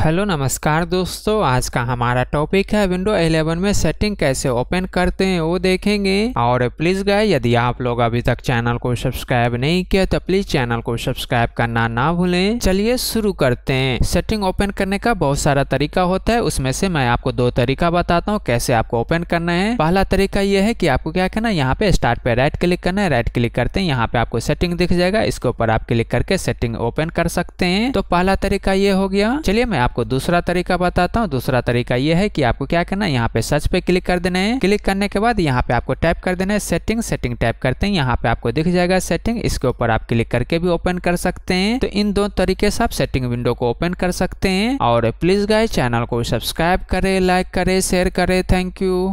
hello नमस्कार दोस्तों आज का हमारा टॉपिक है विंडो 11 में सेटिंग कैसे ओपन करते हैं वो देखेंगे और प्लीज गाय यदि आप लोग अभी तक चैनल को सब्सक्राइब नहीं किया तो प्लीज चैनल को सब्सक्राइब करना ना भूलें चलिए शुरू करते हैं सेटिंग ओपन करने का बहुत सारा तरीका होता है उसमें से मैं आपको दो तरीका बताता हूँ कैसे आपको ओपन करना है पहला तरीका ये है की आपको क्या करना है यहाँ पे स्टार्ट पे राइट क्लिक करना है राइट क्लिक करते हैं यहाँ पे आपको सेटिंग दिख जाएगा इसके ऊपर आप क्लिक करके सेटिंग ओपन कर सकते हैं तो पहला तरीका ये हो गया चलिए मैं आपको दूसरा तरीका बताता हूँ दूसरा तरीका ये है कि आपको क्या करना है यहाँ पे सर्च पे क्लिक कर देना है क्लिक करने के बाद यहाँ पे आपको टाइप कर देना है सेटिंग सेटिंग टाइप करते हैं यहाँ पे आपको दिख जाएगा सेटिंग इसके ऊपर आप क्लिक करके भी ओपन कर सकते हैं तो इन दो तरीके से आप सेटिंग विंडो को ओपन कर सकते हैं और प्लीज गाय चैनल को सब्सक्राइब करे लाइक करे शेयर करे थैंक यू